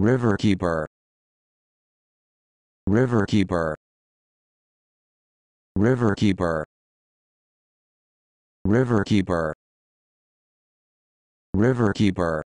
Riverkeeper Riverkeeper Riverkeeper Riverkeeper Riverkeeper